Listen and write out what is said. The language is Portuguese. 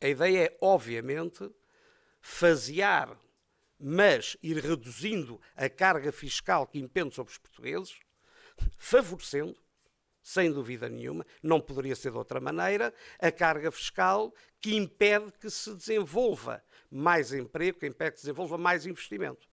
A ideia é, obviamente, fasear, mas ir reduzindo a carga fiscal que impende sobre os portugueses, favorecendo, sem dúvida nenhuma, não poderia ser de outra maneira, a carga fiscal que impede que se desenvolva mais emprego, que impede que se desenvolva mais investimento.